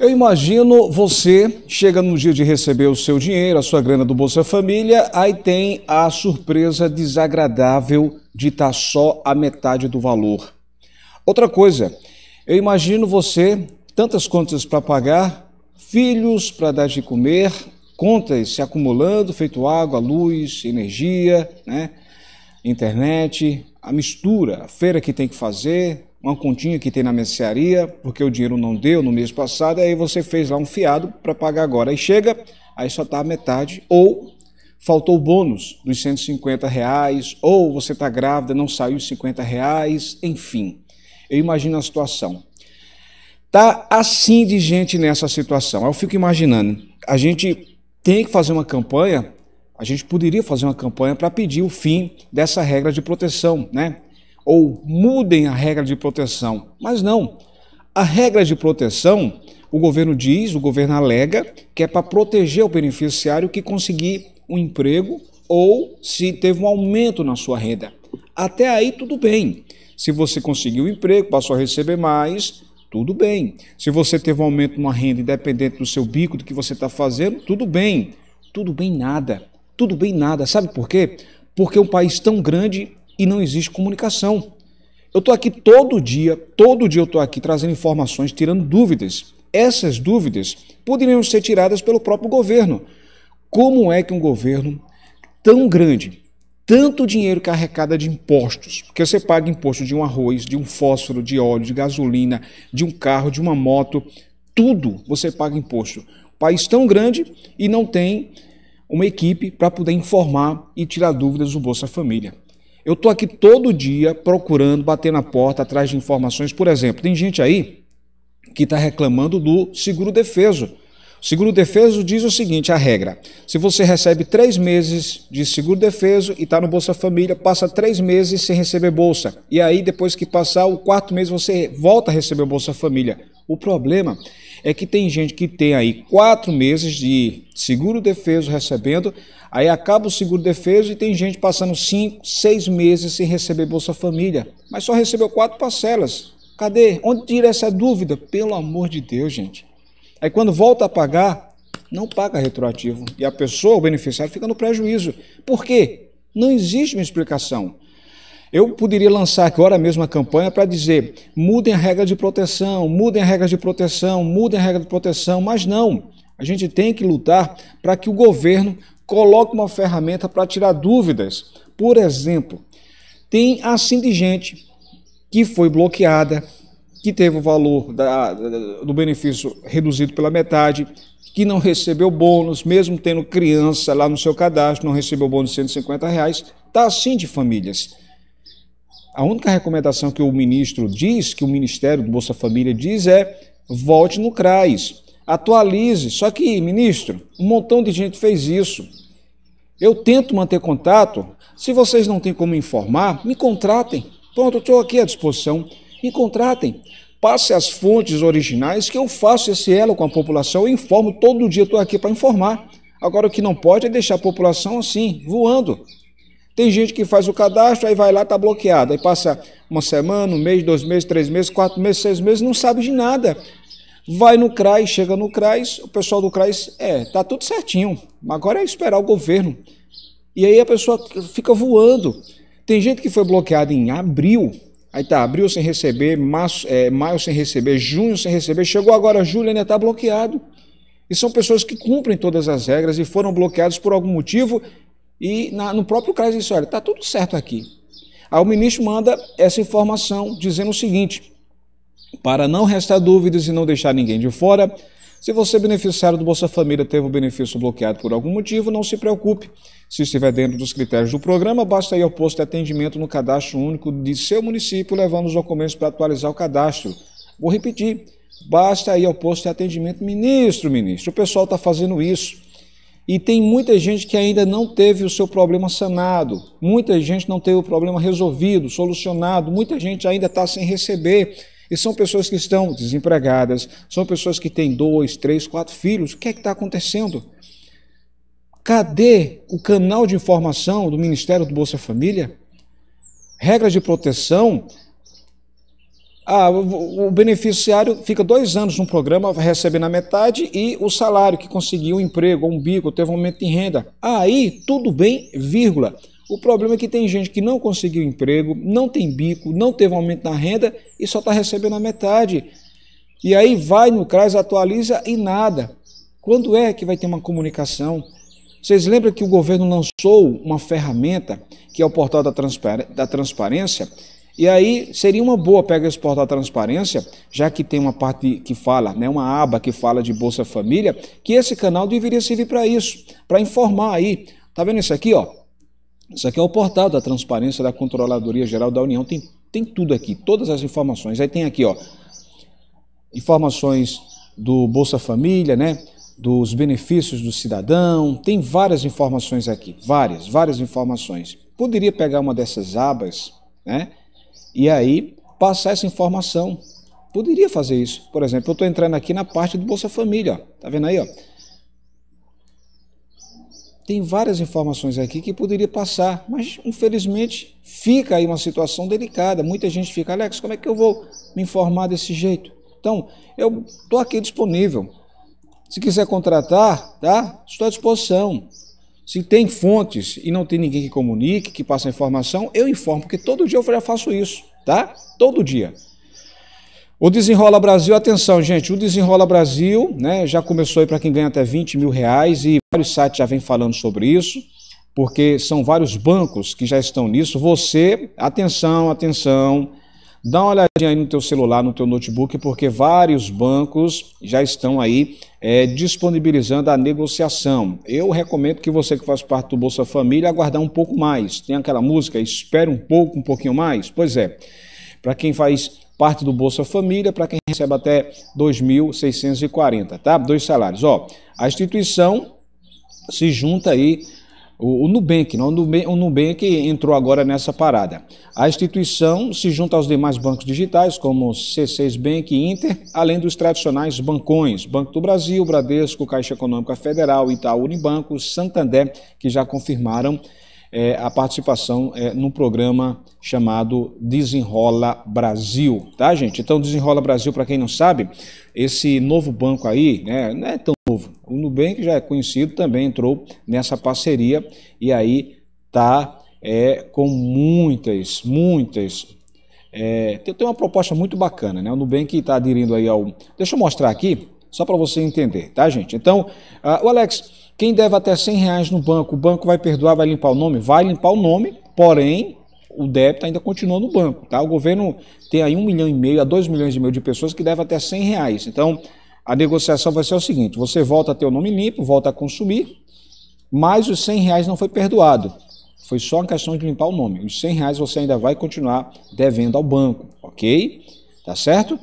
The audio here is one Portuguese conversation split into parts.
Eu imagino você chega no dia de receber o seu dinheiro, a sua grana do Bolsa Família, aí tem a surpresa desagradável de estar tá só a metade do valor. Outra coisa, eu imagino você tantas contas para pagar, filhos para dar de comer, contas se acumulando, feito água, luz, energia, né? internet, a mistura, a feira que tem que fazer, uma continha que tem na mercearia, porque o dinheiro não deu no mês passado, aí você fez lá um fiado para pagar agora. Aí chega, aí só está a metade, ou faltou o bônus dos 150 reais, ou você está grávida, não saiu os 50 reais, enfim. Eu imagino a situação. Tá assim de gente nessa situação. Eu fico imaginando, a gente tem que fazer uma campanha, a gente poderia fazer uma campanha para pedir o fim dessa regra de proteção, né? ou mudem a regra de proteção. Mas não. A regra de proteção, o governo diz, o governo alega, que é para proteger o beneficiário que conseguir um emprego ou se teve um aumento na sua renda. Até aí tudo bem. Se você conseguiu um emprego, passou a receber mais, tudo bem. Se você teve um aumento na renda independente do seu bico, do que você está fazendo, tudo bem. Tudo bem nada. Tudo bem nada. Sabe por quê? Porque um país tão grande e não existe comunicação. Eu estou aqui todo dia, todo dia eu estou aqui trazendo informações, tirando dúvidas. Essas dúvidas poderiam ser tiradas pelo próprio governo. Como é que um governo tão grande, tanto dinheiro que arrecada de impostos, porque você paga imposto de um arroz, de um fósforo, de óleo, de gasolina, de um carro, de uma moto, tudo você paga imposto. Um país tão grande e não tem uma equipe para poder informar e tirar dúvidas do Bolsa Família. Eu estou aqui todo dia procurando, bater na porta, atrás de informações. Por exemplo, tem gente aí que está reclamando do seguro defeso. O seguro defeso diz o seguinte: a regra. Se você recebe três meses de seguro defeso e está no Bolsa Família, passa três meses sem receber bolsa. E aí, depois que passar o quarto mês, você volta a receber o Bolsa Família. O problema é que tem gente que tem aí quatro meses de seguro defeso recebendo, aí acaba o seguro defeso e tem gente passando cinco, seis meses sem receber Bolsa Família, mas só recebeu quatro parcelas. Cadê? Onde tira essa dúvida? Pelo amor de Deus, gente. Aí quando volta a pagar, não paga retroativo. E a pessoa, o beneficiário, fica no prejuízo. Por quê? Não existe uma explicação. Eu poderia lançar agora mesmo a campanha para dizer: mudem a regra de proteção, mudem a regra de proteção, mudem a regra de proteção, mas não. A gente tem que lutar para que o governo coloque uma ferramenta para tirar dúvidas. Por exemplo, tem assim de gente que foi bloqueada, que teve o valor da, do benefício reduzido pela metade, que não recebeu bônus, mesmo tendo criança lá no seu cadastro, não recebeu bônus de 150 reais, está assim de famílias a única recomendação que o ministro diz, que o Ministério do Bolsa Família diz, é volte no CRAS, atualize. Só que, ministro, um montão de gente fez isso. Eu tento manter contato. Se vocês não têm como informar, me contratem. Pronto, eu estou aqui à disposição. Me contratem. Passe as fontes originais que eu faço esse elo com a população. Eu informo todo dia, estou aqui para informar. Agora, o que não pode é deixar a população assim, voando. Tem gente que faz o cadastro, aí vai lá, está bloqueado. Aí passa uma semana, um mês, dois meses, três meses, quatro meses, seis meses, não sabe de nada. Vai no CRAS, chega no CRAS, o pessoal do CRAS, é, tá tudo certinho. Agora é esperar o governo. E aí a pessoa fica voando. Tem gente que foi bloqueada em abril, aí tá, abril sem receber, março, é, maio sem receber, junho sem receber, chegou agora julho ainda está bloqueado. E são pessoas que cumprem todas as regras e foram bloqueadas por algum motivo e na, no próprio CRAS disse: olha, está tudo certo aqui. Aí o ministro manda essa informação dizendo o seguinte: para não restar dúvidas e não deixar ninguém de fora, se você beneficiário do Bolsa Família teve o benefício bloqueado por algum motivo, não se preocupe. Se estiver dentro dos critérios do programa, basta ir ao posto de atendimento no cadastro único de seu município, levando os documentos para atualizar o cadastro. Vou repetir: basta ir ao posto de atendimento. Ministro, ministro, o pessoal está fazendo isso. E tem muita gente que ainda não teve o seu problema sanado, muita gente não teve o problema resolvido, solucionado, muita gente ainda está sem receber. E são pessoas que estão desempregadas, são pessoas que têm dois, três, quatro filhos. O que é que está acontecendo? Cadê o canal de informação do Ministério do Bolsa Família? Regras de proteção ah, o beneficiário fica dois anos no programa, recebe na metade e o salário que conseguiu um emprego, um bico, teve um aumento em renda. Aí, tudo bem, vírgula. O problema é que tem gente que não conseguiu emprego, não tem bico, não teve um aumento na renda e só está recebendo a metade. E aí vai no CRAS, atualiza e nada. Quando é que vai ter uma comunicação? Vocês lembram que o governo lançou uma ferramenta, que é o portal da transparência, e aí seria uma boa pega exportar a transparência, já que tem uma parte que fala, né, uma aba que fala de Bolsa Família, que esse canal deveria servir para isso, para informar aí. Tá vendo isso aqui, ó? Isso aqui é o portal da transparência da Controladoria Geral da União. Tem, tem tudo aqui, todas as informações. Aí tem aqui, ó, informações do Bolsa Família, né? Dos benefícios do cidadão, tem várias informações aqui, várias, várias informações. Poderia pegar uma dessas abas, né? e aí passar essa informação. Poderia fazer isso. Por exemplo, eu estou entrando aqui na parte do Bolsa Família. Tá vendo aí? Ó? Tem várias informações aqui que poderia passar, mas infelizmente fica aí uma situação delicada. Muita gente fica, Alex, como é que eu vou me informar desse jeito? Então, eu estou aqui disponível. Se quiser contratar, tá? Estou à disposição. Se tem fontes e não tem ninguém que comunique, que passe a informação, eu informo, porque todo dia eu já faço isso, tá? Todo dia. O Desenrola Brasil, atenção, gente, o Desenrola Brasil, né, já começou aí para quem ganha até 20 mil reais e vários sites já vêm falando sobre isso, porque são vários bancos que já estão nisso. Você, atenção, atenção, Dá uma olhadinha aí no teu celular, no teu notebook, porque vários bancos já estão aí é, disponibilizando a negociação. Eu recomendo que você que faz parte do Bolsa Família aguardar um pouco mais. Tem aquela música, espere um pouco, um pouquinho mais? Pois é. Para quem faz parte do Bolsa Família para quem recebe até 2.640, tá? Dois salários. Ó, a instituição se junta aí o, o Nubank, não? Né? O Nubank, o Nubank entrou agora nessa parada. A instituição se junta aos demais bancos digitais, como C6 Bank e Inter, além dos tradicionais bancões, Banco do Brasil, Bradesco, Caixa Econômica Federal, Itaú Unibanco, Santander, que já confirmaram é, a participação é, programa chamado Desenrola Brasil, tá, gente? Então, Desenrola Brasil, para quem não sabe, esse novo banco aí, né, não é tão povo. O Nubank já é conhecido, também entrou nessa parceria e aí está é, com muitas, muitas. É, tem, tem, uma proposta muito bacana, né? O Nubank está aderindo aí ao. Deixa eu mostrar aqui, só para você entender, tá, gente? Então, uh, o Alex, quem deve até 100 reais no banco, o banco vai perdoar, vai limpar o nome? Vai limpar o nome, porém, o débito ainda continua no banco, tá? O governo tem aí um milhão e meio a dois milhões e meio de pessoas que devem até 100 reais. Então, a negociação vai ser o seguinte: você volta a ter o nome limpo, volta a consumir, mas os 100 reais não foi perdoado. Foi só uma questão de limpar o nome. Os 100 reais você ainda vai continuar devendo ao banco, ok? Tá certo?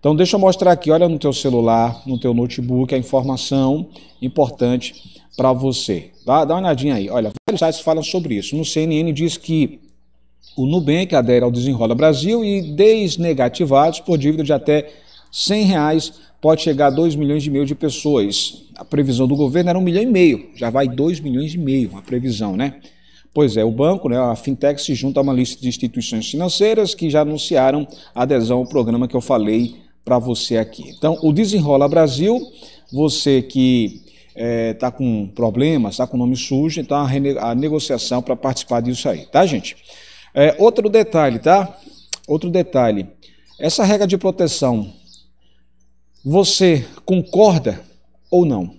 Então deixa eu mostrar aqui, olha no teu celular, no teu notebook, a informação importante para você. Dá, dá uma olhadinha aí. Olha, vários sites falam sobre isso. No CNN diz que o Nubank adere ao Desenrola Brasil e desnegativados por dívida de até 100 reais pode chegar a 2 milhões e meio de pessoas. A previsão do governo era 1 um milhão e meio, já vai 2 milhões e meio a previsão, né? Pois é, o banco, né, a Fintech, se junta a uma lista de instituições financeiras que já anunciaram a adesão ao programa que eu falei para você aqui. Então, o Desenrola Brasil, você que está é, tá com problemas, está com nome sujo, então a, a negociação para participar disso aí, tá, gente? É, outro detalhe, tá? Outro detalhe. Essa regra de proteção você concorda ou não?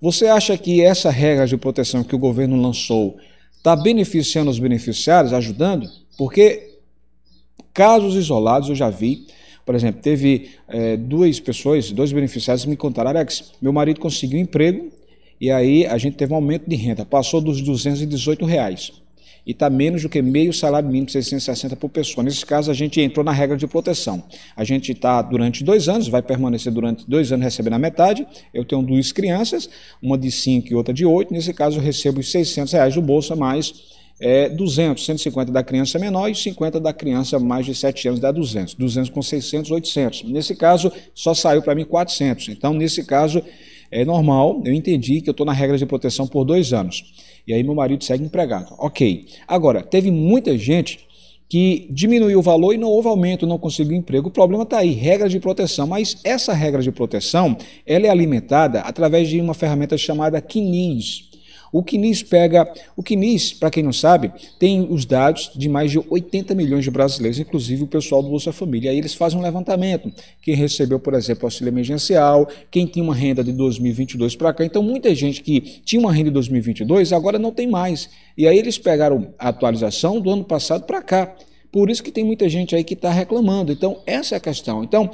Você acha que essa regra de proteção que o governo lançou está beneficiando os beneficiários, ajudando? Porque casos isolados eu já vi. Por exemplo, teve é, duas pessoas, dois beneficiários me contaram, Alex, meu marido conseguiu um emprego e aí a gente teve um aumento de renda, passou dos 218 reais e está menos do que meio salário mínimo, 660 por pessoa. Nesse caso, a gente entrou na regra de proteção. A gente está durante dois anos, vai permanecer durante dois anos recebendo a metade. Eu tenho duas crianças, uma de 5 e outra de 8. Nesse caso, eu recebo os 600 reais do Bolsa, mais é, 200, 150 da criança menor e 50 da criança mais de 7 anos dá 200. 200 com 600, 800. Nesse caso, só saiu para mim 400. Então, nesse caso é normal, eu entendi que eu estou na regra de proteção por dois anos. E aí meu marido segue empregado. Ok. Agora, teve muita gente que diminuiu o valor e não houve aumento, não conseguiu emprego. O problema está aí, regra de proteção. Mas essa regra de proteção, ela é alimentada através de uma ferramenta chamada KINIS. O Kinis pega, o Kinis para quem não sabe, tem os dados de mais de 80 milhões de brasileiros, inclusive o pessoal do Bolsa Família. Aí eles fazem um levantamento, quem recebeu, por exemplo, auxílio emergencial, quem tinha uma renda de 2022 para cá. Então muita gente que tinha uma renda de 2022 agora não tem mais. E aí eles pegaram a atualização do ano passado para cá. Por isso que tem muita gente aí que está reclamando. Então essa é a questão. Então,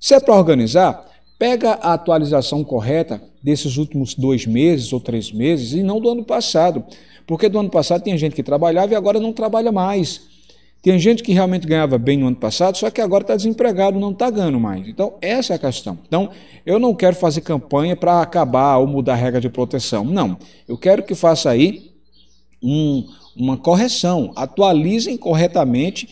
se é para organizar, Pega a atualização correta desses últimos dois meses ou três meses e não do ano passado. Porque do ano passado tinha gente que trabalhava e agora não trabalha mais. Tem gente que realmente ganhava bem no ano passado, só que agora está desempregado, não está ganhando mais. Então, essa é a questão. Então, eu não quero fazer campanha para acabar ou mudar a regra de proteção. Não. Eu quero que faça aí um, uma correção. Atualizem corretamente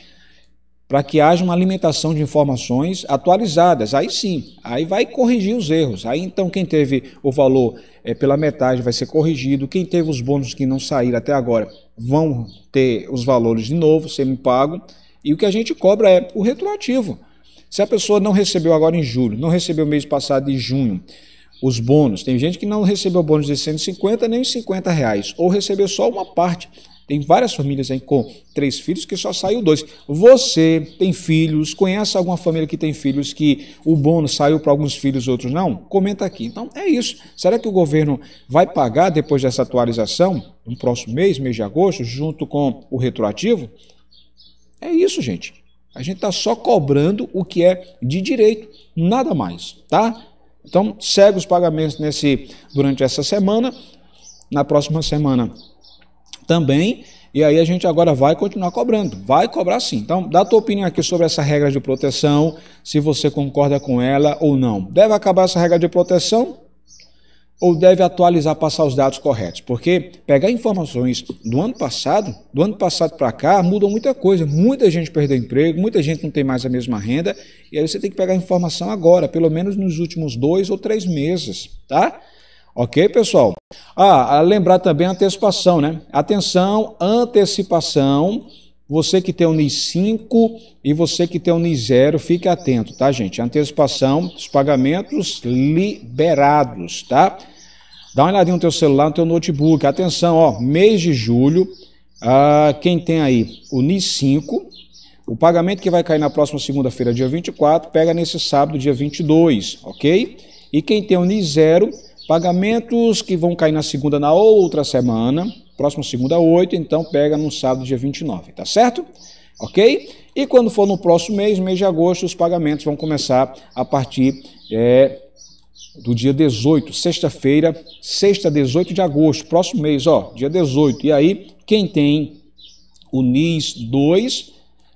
para que haja uma alimentação de informações atualizadas. Aí sim, aí vai corrigir os erros. Aí então quem teve o valor é, pela metade vai ser corrigido, quem teve os bônus que não saíram até agora vão ter os valores de novo, sendo pago. E o que a gente cobra é o retroativo. Se a pessoa não recebeu agora em julho, não recebeu mês passado de junho, os bônus. Tem gente que não recebeu bônus de 150 nem os 50 reais, ou recebeu só uma parte. Tem várias famílias aí com três filhos que só saiu dois. Você tem filhos, conhece alguma família que tem filhos que o bônus saiu para alguns filhos, outros não? Comenta aqui. Então é isso. Será que o governo vai pagar depois dessa atualização, no próximo mês, mês de agosto, junto com o retroativo? É isso, gente. A gente está só cobrando o que é de direito, nada mais, tá? Então segue os pagamentos nesse durante essa semana. Na próxima semana também. E aí a gente agora vai continuar cobrando, vai cobrar sim. Então, dá a tua opinião aqui sobre essa regra de proteção, se você concorda com ela ou não. Deve acabar essa regra de proteção ou deve atualizar, passar os dados corretos? Porque pegar informações do ano passado, do ano passado para cá, mudou muita coisa. Muita gente perdeu emprego, muita gente não tem mais a mesma renda, e aí você tem que pegar informação agora, pelo menos nos últimos dois ou três meses, tá? Ok, pessoal? Ah, lembrar também a antecipação, né? Atenção, antecipação. Você que tem o NIS 5 e você que tem o NIS 0, fique atento, tá, gente? Antecipação dos pagamentos liberados, tá? Dá uma olhadinha no teu celular, no teu notebook. Atenção, ó, mês de julho, ah, quem tem aí o NIS 5, o pagamento que vai cair na próxima segunda-feira, dia 24, pega nesse sábado, dia 22, ok? E quem tem o NIS 0 Pagamentos que vão cair na segunda, na outra semana, próxima segunda, 8, então pega no sábado, dia 29, tá certo? Ok? E quando for no próximo mês, mês de agosto, os pagamentos vão começar a partir é, do dia 18, sexta-feira, sexta, 18 de agosto, próximo mês, ó, dia 18. E aí, quem tem o NIS 2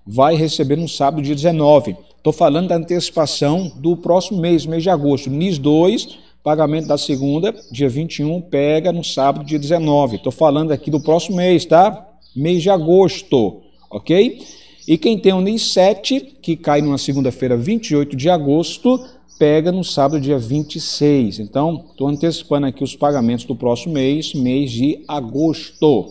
vai receber no sábado, dia 19. Estou falando da antecipação do próximo mês, mês de agosto. NIS 2 Pagamento da segunda, dia 21, pega no sábado, dia 19. Estou falando aqui do próximo mês, tá? Mês de agosto, ok? E quem tem o NIS 7, que cai numa segunda-feira, 28 de agosto, pega no sábado, dia 26. Então, estou antecipando aqui os pagamentos do próximo mês, mês de agosto,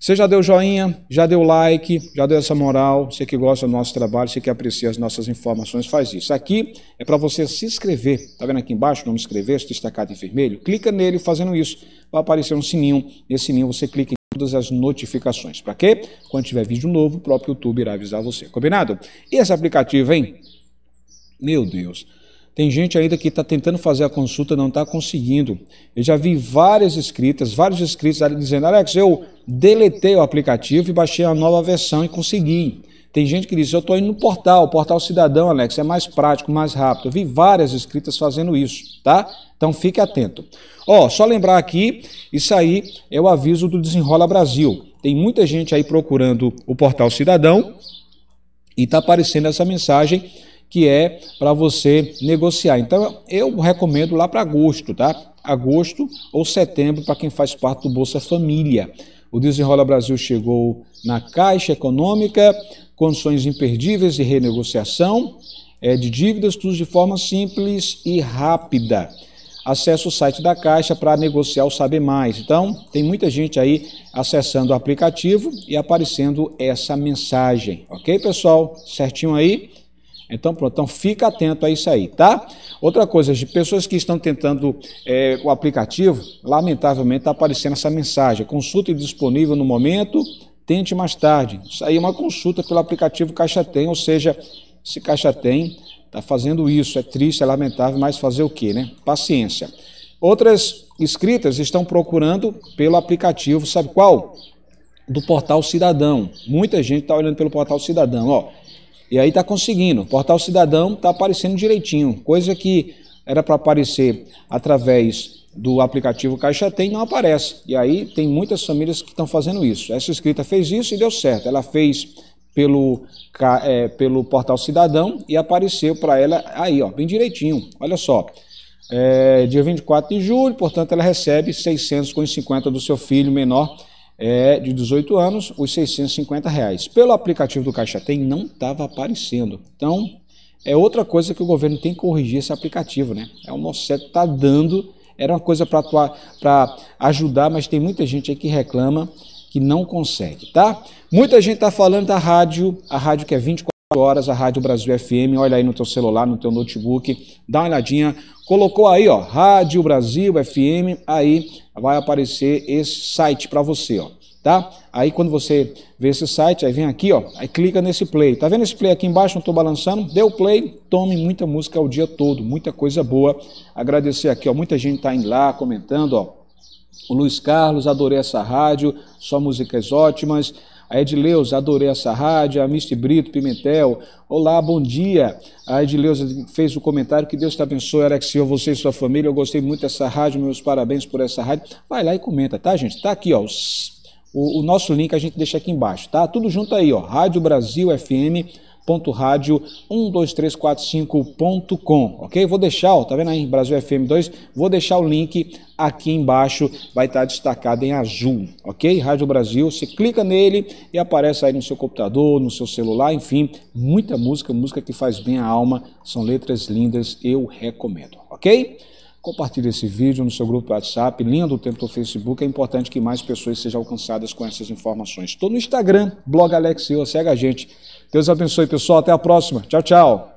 você já deu joinha, já deu like, já deu essa moral. Você que gosta do nosso trabalho, você que aprecia as nossas informações, faz isso. Aqui é para você se inscrever. Está vendo aqui embaixo o nome inscrever-se destacado em vermelho? Clica nele fazendo isso. Vai aparecer um sininho. Nesse sininho você clica em todas as notificações. Para quê? Quando tiver vídeo novo, o próprio YouTube irá avisar você. Combinado? E esse aplicativo, hein? Meu Deus. Tem gente ainda que está tentando fazer a consulta, não está conseguindo. Eu já vi várias escritas, vários escritos dizendo: Alex, eu deletei o aplicativo e baixei a nova versão e consegui. Tem gente que diz: Eu estou indo no portal, o portal cidadão, Alex, é mais prático, mais rápido. Eu vi várias escritas fazendo isso, tá? Então fique atento. Ó, só lembrar aqui: isso aí é o aviso do Desenrola Brasil. Tem muita gente aí procurando o portal cidadão e está aparecendo essa mensagem que é para você negociar. Então eu recomendo lá para agosto, tá? Agosto ou setembro para quem faz parte do Bolsa Família. O Desenrola Brasil chegou na Caixa Econômica, condições imperdíveis de renegociação é, de dívidas, tudo de forma simples e rápida. Acesse o site da Caixa para negociar o saber mais. Então, tem muita gente aí acessando o aplicativo e aparecendo essa mensagem. Ok, pessoal? Certinho aí? Então, pronto, então fica atento a isso aí, tá? Outra coisa, de pessoas que estão tentando é, o aplicativo, lamentavelmente está aparecendo essa mensagem. Consulta disponível no momento, tente mais tarde. Isso aí é uma consulta pelo aplicativo Caixa Tem, ou seja, se Caixa Tem está fazendo isso, é triste, é lamentável, mas fazer o quê, né? Paciência. Outras inscritas estão procurando pelo aplicativo, sabe qual? Do Portal Cidadão. Muita gente está olhando pelo Portal Cidadão, ó. E aí está conseguindo. O Portal Cidadão está aparecendo direitinho, coisa que era para aparecer através do aplicativo Caixa Tem não aparece. E aí tem muitas famílias que estão fazendo isso. Essa escrita fez isso e deu certo. Ela fez pelo, é, pelo Portal Cidadão e apareceu para ela aí, ó, bem direitinho. Olha só. É, dia 24 de julho, portanto, ela recebe 650 do seu filho menor é, de 18 anos, os 650 reais. Pelo aplicativo do Caixa Tem, não estava aparecendo. Então, é outra coisa que o governo tem que corrigir esse aplicativo, né? É o nosso certo está dando, era uma coisa para ajudar, mas tem muita gente aí que reclama que não consegue, tá? Muita gente está falando da rádio, a rádio que é 24 horas a Rádio Brasil FM, olha aí no teu celular, no teu notebook, dá uma olhadinha, colocou aí, ó, Rádio Brasil FM, aí vai aparecer esse site para você, ó, tá? Aí quando você vê esse site, aí vem aqui, ó, aí clica nesse play. Tá vendo esse play aqui embaixo, não tô balançando? Deu play, tome muita música o dia todo, muita coisa boa. Agradecer aqui, ó, muita gente tá indo lá comentando, ó. O Luiz Carlos, adorei essa rádio, só músicas ótimas a Edileuza, adorei essa rádio, a Misty Brito, Pimentel, olá, bom dia. A Edileuza fez o um comentário, que Deus te abençoe, Alex Silva, você e sua família, eu gostei muito dessa rádio, meus parabéns por essa rádio. Vai lá e comenta, tá, gente? Tá aqui, ó, o, o nosso link a gente deixa aqui embaixo, tá? Tudo junto aí, ó, Rádio Brasil FM www.radio12345.com, ok? Vou deixar, ó, tá vendo aí, Brasil FM 2, vou deixar o link aqui embaixo, vai estar tá destacado em azul, ok? Rádio Brasil, você clica nele e aparece aí no seu computador, no seu celular, enfim, muita música, música que faz bem a alma, são letras lindas, eu recomendo, ok? Compartilhe esse vídeo no seu grupo WhatsApp, linha do tempo do Facebook. É importante que mais pessoas sejam alcançadas com essas informações. Estou no Instagram, blog Alex Silva, segue a gente. Deus abençoe, pessoal. Até a próxima. Tchau, tchau.